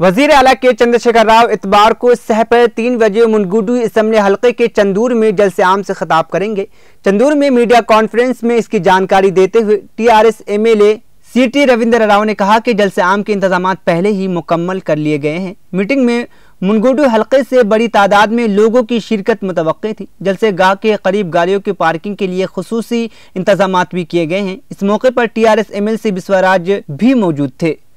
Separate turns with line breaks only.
वजीर अला के चंद्रशेखर राव इतवार को सह पर तीन बजे मुनगुडू इसम्बली हल्के के चंदूर में जलसे आम से खिताब करेंगे चंदूर में मीडिया कॉन्फ्रेंस में इसकी जानकारी देते हुए T R S M L A C T Ravindra Rao ने कहा कि जलसे आम के इंतजाम पहले ही मुकम्मल कर लिए गए हैं मीटिंग में मुनगुडू हल्के से बड़ी तादाद में लोगों की शिरकत मुतव थी जलसे गाह के करीब गाड़ियों की पार्किंग के लिए खसूसी इंतजाम भी किए गए हैं इस मौके पर T R S M L C Vishwaraj भी मौजूद थे